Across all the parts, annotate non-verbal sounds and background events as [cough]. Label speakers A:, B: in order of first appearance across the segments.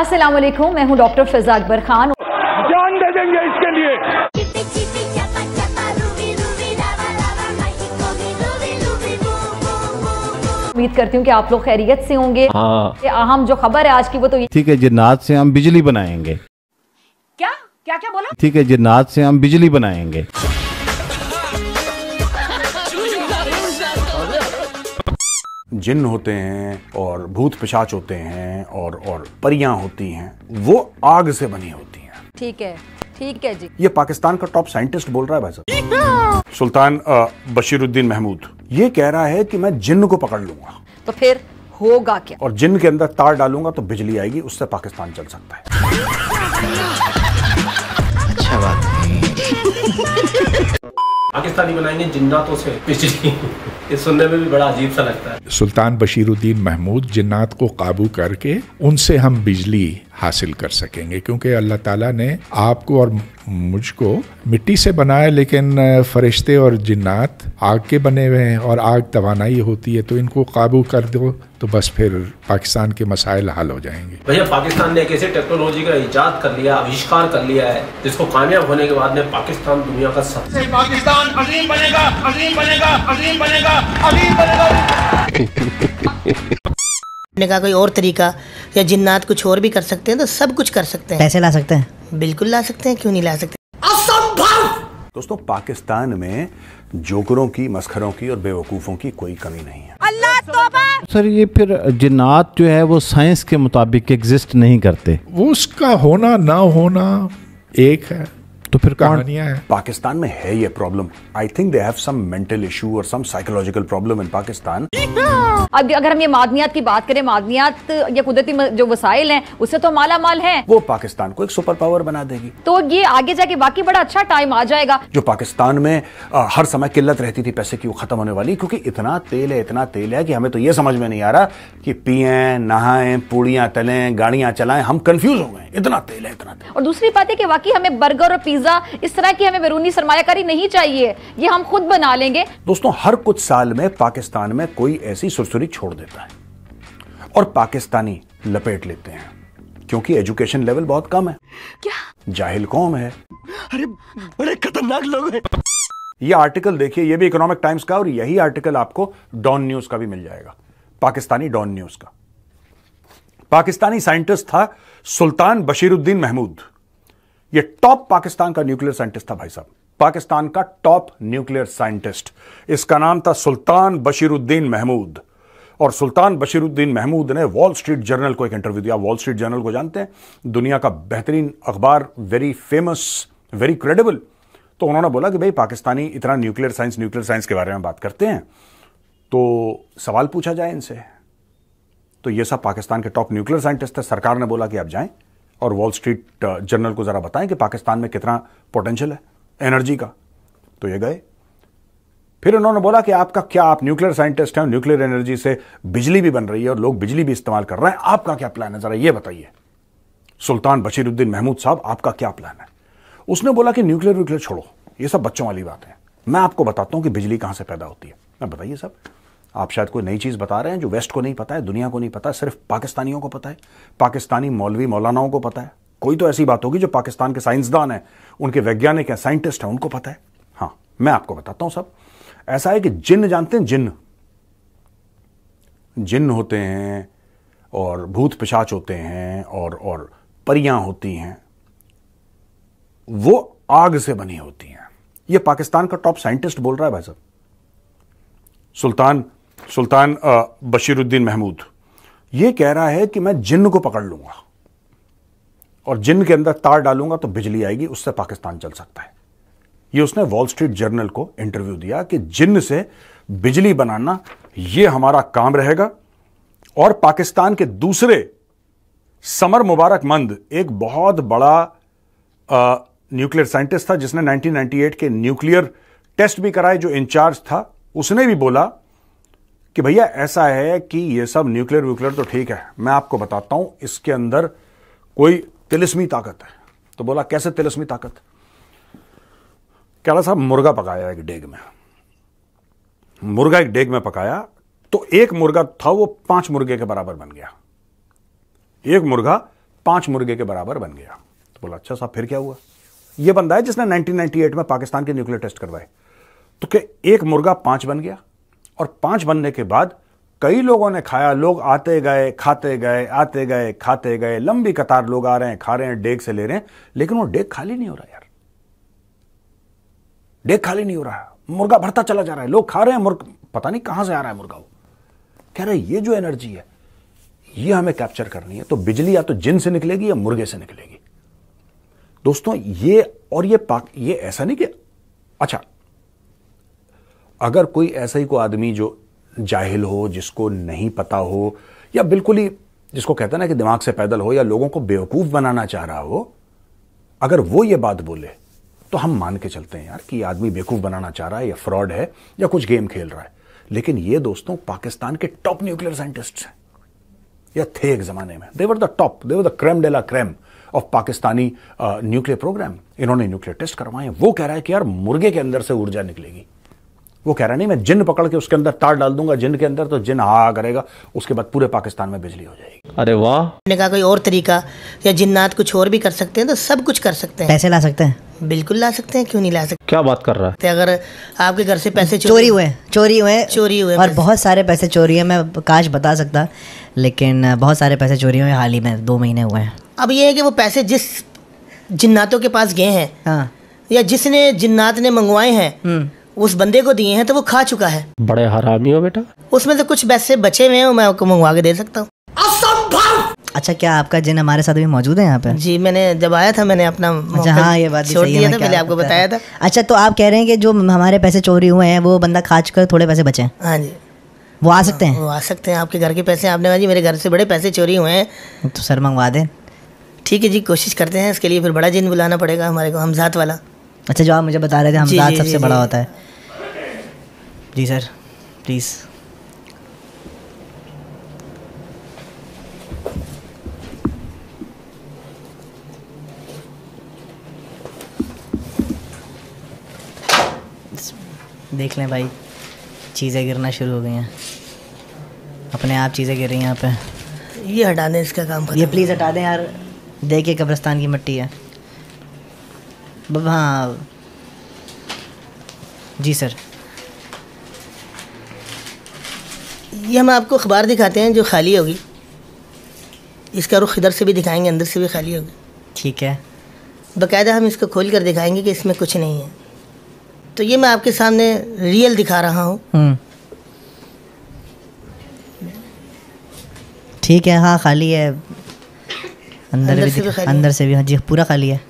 A: अस्सलाम वालेकुम मैं हूं डॉक्टर फिजा अकबर खान जान दे देंगे इसके लिए उम्मीद करती हूँ कि आप लोग खैरियत से होंगे हाँ। अहम जो खबर है आज की वो तो ठीक है जिन्नात से हम बिजली बनाएंगे क्या क्या क्या बोला ठीक है जिन्नात से हम बिजली बनाएंगे जिन होते हैं और भूत पिशाच होते हैं और और परियां होती हैं वो आग से बनी होती हैं ठीक है ठीक है जी ये पाकिस्तान का टॉप साइंटिस्ट बोल रहा है भाई साहब [laughs] सुल्तान बशीरुद्दीन महमूद ये कह रहा है कि मैं जिन को पकड़ लूंगा तो फिर होगा क्या और जिन के अंदर तार डालूंगा तो बिजली आएगी उससे पाकिस्तान चल सकता है अच्छा बात पाकिस्तानी बनाएंगे जिन्नातों से पिछड़ी सुनने में भी बड़ा अजीब सा लगता है सुल्तान बशीरुद्दीन महमूद जिन्नात को काबू करके उनसे हम बिजली हासिल कर सकेंगे क्योंकि अल्लाह ताला ने आपको और मुझको मिट्टी से बनाया लेकिन फरिश्ते और जिन्नात आग के बने हुए हैं और आग तोानाई होती है तो इनको काबू कर दो तो बस फिर पाकिस्तान के मसाइल हल हो जाएंगे भैया पाकिस्तान ने एक ऐसे टेक्नोलॉजी का ईजाद कर लिया आविष्कार कर लिया है जिसको कामयाब होने के बाद में पाकिस्तान दुनिया का सबसे पाकिस्तान अजीम बनेगा अजीम बनेगा अजीम बनेगा अजीम बनेगा
B: [laughs] आपने का कोई और तरीका या जिन्नात कुछ और भी कर सकते हैं तो सब कुछ कर सकते हैं पैसे ला सकते हैं बिल्कुल ला सकते हैं क्यों नहीं ला सकते
A: दोस्तों पाकिस्तान में जोकरों की मस्खरों की और बेवकूफ़ों की कोई कमी नहीं है अल्लाह सर ये फिर जिन्नात जो है वो साइंस के मुताबिक एग्जिस्ट नहीं करते उसका होना ना होना एक है तो फिर कहानियां हैं पाकिस्तान में है ये problem I think they have some mental issue और some psychological problem in Pakistan अगर हम ये मादनियात की बात करें मादनियात या कुदरती जो वसाइल हैं उससे तो माला माल है वो पाकिस्तान को एक सुपर पावर बना देगी तो ये आगे जाके बाकी बड़ा अच्छा टाइम आ जाएगा जो पाकिस्तान में आ, हर समय किल्लत रहती थी पैसे की वो खत्म होने वाली क्योंकि इतना तेल है इतना तेल है कि हमें तो ये समझ में नहीं आ रहा कि पिए नहाए पूड़ियां तले गाड़ियां चलाएं हम कंफ्यूज हो गए इतना तेल है इतना तेल और दूसरी बात है कि बाकी हमें बर्गर और पिज्जा पिज्जा इस तरह की हमें बैरूनी सरमाकारी नहीं चाहिए ये हम खुद बना लेंगे दोस्तों हर कुछ साल में पाकिस्तान में कोई ऐसी सुरसुरी छोड़ देता है और पाकिस्तानी लपेट लेते हैं क्योंकि एजुकेशन लेवल बहुत कम है क्या जाहिल कौम है अरे बड़े खतरनाक लोग हैं ये आर्टिकल देखिए ये भी इकोनॉमिक टाइम्स का और यही आर्टिकल आपको डॉन न्यूज का भी मिल जाएगा पाकिस्तानी डॉन न्यूज का पाकिस्तानी साइंटिस्ट था सुल्तान बशीरुद्दीन महमूद ये टॉप पाकिस्तान का न्यूक्लियर साइंटिस्ट था भाई साहब पाकिस्तान का टॉप न्यूक्लियर साइंटिस्ट इसका नाम था सुल्तान बशीरुद्दीन महमूद और सुल्तान बशीरुद्दीन महमूद ने वॉल स्ट्रीट जर्नल को एक इंटरव्यू दिया वॉल स्ट्रीट जर्नल को जानते हैं दुनिया का बेहतरीन अखबार वेरी फेमस वेरी क्रेडिबल तो उन्होंने बोला कि भाई पाकिस्तानी इतना न्यूक्लियर साइंस न्यूक्लियर साइंस के बारे में बात करते हैं तो सवाल पूछा जाए इनसे तो ये सब पाकिस्तान के टॉप न्यूक्लियर साइंटिस्ट थे सरकार ने बोला कि आप जाएं और वॉल स्ट्रीट जर्नल को ज़रा बताएं कि पाकिस्तान में कितना पोटेंशियल है एनर्जी का तो ये गए फिर उन्होंने बोला कि आपका क्या आप न्यूक्लियर साइंटिस्ट हैं न्यूक्लियर एनर्जी से बिजली भी बन रही है और लोग बिजली भी इस्तेमाल कर रहे हैं आपका क्या प्लान है ज़रा ये बताइए सुल्तान बशीरुद्दीन महमूद साहब आपका क्या प्लान है उसने बोला कि न्यूक्लियर व्यूक्लियर छोड़ो ये सब बच्चों वाली बात है मैं आपको बताता हूं कि बिजली कहां से पैदा होती है मैं बताइए साहब आप शायद कोई नई चीज़ बता रहे हैं जो वेस्ट को नहीं पता है दुनिया को नहीं पता सिर्फ पाकिस्तानियों को पता है पाकिस्तानी मौलवी मौलानाओं को पता है कोई तो ऐसी बात होगी जो पाकिस्तान के साइंसदान हैं उनके वैज्ञानिक हैं साइंटिस्ट हैं उनको पता है हाँ मैं आपको बताता हूं सब ऐसा है कि जिन जानते हैं जिन जिन होते हैं और भूत पिशाच होते हैं और और परियां होती हैं वो आग से बनी होती हैं ये पाकिस्तान का टॉप साइंटिस्ट बोल रहा है भाई साहब सुल्तान सुल्तान बशीरुद्दीन महमूद ये कह रहा है कि मैं जिन को पकड़ लूंगा और जिन के अंदर तार डालूंगा तो बिजली आएगी उससे पाकिस्तान चल सकता है ये उसने वॉल स्ट्रीट जर्नल को इंटरव्यू दिया कि जिन से बिजली बनाना ये हमारा काम रहेगा और पाकिस्तान के दूसरे समर मुबारक मंद एक बहुत बड़ा न्यूक्लियर साइंटिस्ट था जिसने 1998 के न्यूक्लियर टेस्ट भी कराए जो इंचार्ज था उसने भी बोला कि भैया ऐसा है कि ये सब न्यूक्लियर व्यूक्लियर तो ठीक है मैं आपको बताता हूं इसके अंदर कोई तिलिस्मी ताकत है तो बोला कैसे तिलिस्मी ताकत क्या साहब मुर्गा पकाया एक डेग में मुर्गा एक डेग में पकाया तो एक मुर्गा था वो पांच मुर्गे के बराबर बन गया एक मुर्गा पांच मुर्गे के बराबर बन गया तो बोला अच्छा साहब फिर क्या हुआ ये बंदा है जिसने 1998 में पाकिस्तान के न्यूक्लियर टेस्ट करवाए तो क्या एक मुर्गा पांच बन गया और पांच बनने के बाद कई लोगों ने खाया लोग आते गए खाते गए आते गए खाते गए लंबी कतार लोग आ रहे हैं खा रहे हैं डेग से ले रहे हैं लेकिन वो डेग खाली नहीं हो रहा यार डेग खाली नहीं हो रहा मुर्गा भरता चला जा रहा है लोग खा रहे हैं मुर्ग पता नहीं कहां से आ रहा है मुर्गा वो कह रहे ये जो एनर्जी है ये हमें कैप्चर करनी है तो बिजली या तो जिन से निकलेगी या मुर्गे से निकलेगी दोस्तों ये और ये पाक ये ऐसा नहीं कि अच्छा अगर कोई ऐसा ही को आदमी जो जाहिल हो जिसको नहीं पता हो या बिल्कुल ही जिसको कहते ना कि दिमाग से पैदल हो या लोगों को बेवकूफ़ बनाना चाह रहा हो अगर वो ये बात बोले तो हम मान के चलते हैं यार कि आदमी बेवकूफ़ बनाना चाह रहा है या फ्रॉड है या कुछ गेम खेल रहा है लेकिन ये दोस्तों पाकिस्तान के टॉप न्यूक्लियर साइंटिस्ट हैं या थे एक जमाने में they were the top they were the creme de la creme of Pakistani nuclear program इन्होंने न्यूक्लियर टेस्ट करवाए वो कह रहा है कि यार मुर्गे के अंदर से ऊर्जा निकलेगी वो कह रहा नहीं मैं जिन पकड़ के उसके अंदर तार डाल दूंगा जिन के अंदर तो जिन हा करेगा उसके बाद पूरे पाकिस्तान में बिजली हो जाएगी अरे वाह ने कहा कोई और तरीका
B: या जिन्नात कुछ और भी कर सकते हैं तो सब कुछ कर सकते हैं पैसे ला सकते हैं बिल्कुल ला सकते हैं क्यों नहीं ला सकते क्या बात कर रहा है तो अगर आपके घर से पैसे चोरी हुए चोरी हुए चोरी हुए और बहुत सारे
C: पैसे चोरी है मैं काश बता सकता लेकिन बहुत सारे पैसे चोरी हुए हाल ही में दो महीने हुए हैं
B: अब ये है कि वो पैसे जिस जिन्नातों के पास गए हैं हाँ। या जिसने जिन्नात ने मंगवाए हैं हम्म। उस बंदे को दिए हैं तो वो खा चुका है
A: बड़े हरामी हो बेटा
B: उसमें से कुछ पैसे बचे हुए हैं मैं आपको मंगवा के दे सकता हूँ
C: अच्छा क्या आपका जिन हमारे साथ भी मौजूद है
B: यहाँ पे जी मैंने जब आया था मैंने अपना अच्छा हाँ ये बात छोड़ दिया था पहले आपको बताया था अच्छा
C: तो आप कह रहे हैं कि जो हमारे पैसे चोरी हुए हैं वो बंदा खा चुका थोड़े पैसे बचे हाँ जी वो आ
B: सकते हैं वो आ सकते हैं आपके घर के पैसे आपने जी मेरे घर से बड़े पैसे चोरी हुए हैं तो सर मंगवा दें ठीक है जी कोशिश करते हैं इसके लिए फिर बड़ा जिन बुलाना पड़ेगा हमारे को हमजात वाला अच्छा जो आप मुझे बता
C: रहे थे हमजाद सबसे बड़ा होता है जी सर प्लीज़ देख लें भाई चीज़ें गिरना शुरू हो गई हैं अपने आप चीज़ें गिर रही हैं यहाँ
B: पे ये हटा दें इसका काम ये प्लीज़ हटा दें यार
C: देखिए कब्रस्तान की मिट्टी है हाँ जी सर
B: ये हम आपको अखबार दिखाते हैं जो खाली होगी इसका रुख इधर से भी दिखाएंगे अंदर से भी खाली होगी ठीक है बकायदा हम इसको खोल कर दिखाएंगे कि इसमें कुछ नहीं है तो ये मैं आपके सामने रियल दिखा रहा हूँ
C: हम्म। ठीक है हाँ खाली है अंदर, अंदर भी से भी अंदर से भी हाँ जी पूरा खाली है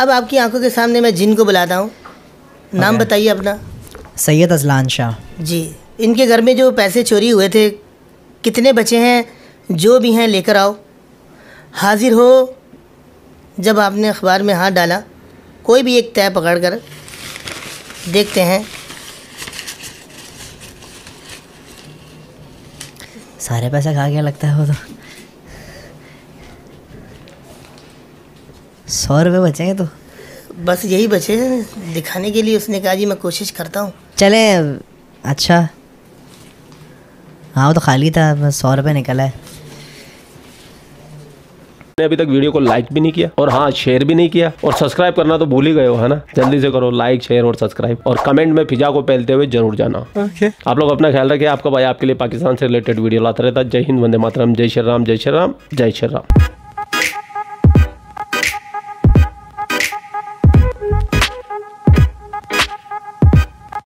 B: अब आपकी आंखों के सामने मैं जिन को बुलाता हूँ नाम okay. बताइए अपना
C: सैयद अजलान शाह
B: जी इनके घर में जो पैसे चोरी हुए थे कितने बचे हैं जो भी हैं लेकर आओ हाजिर हो जब आपने अखबार में हाथ डाला कोई भी एक तय पकड़ कर देखते हैं
C: सारे पैसा खा गया लगता है वो तो सौ रुपये बचेंगे तो
B: बस यही बचे हैं दिखाने के लिए उसने कहा जी मैं कोशिश करता हूँ
C: चले अच्छा हाँ वो तो खाली था सौ रुपये निकला है
A: ने अभी तक वीडियो को लाइक भी नहीं किया और हाँ शेयर भी नहीं किया और सब्सक्राइब करना तो भूल ही गए हो है ना जल्दी से करो लाइक शेयर और सब्सक्राइब और कमेंट में फिजा को पहलते हुए जरूर जाना okay. आप लोग अपना ख्याल रखें आपका भाई आपके लिए पाकिस्तान से रिलेटेड वीडियो लाता रहता जय हिंद वंदे मातरम जय श्री राम जय श्री राम जय श्री राम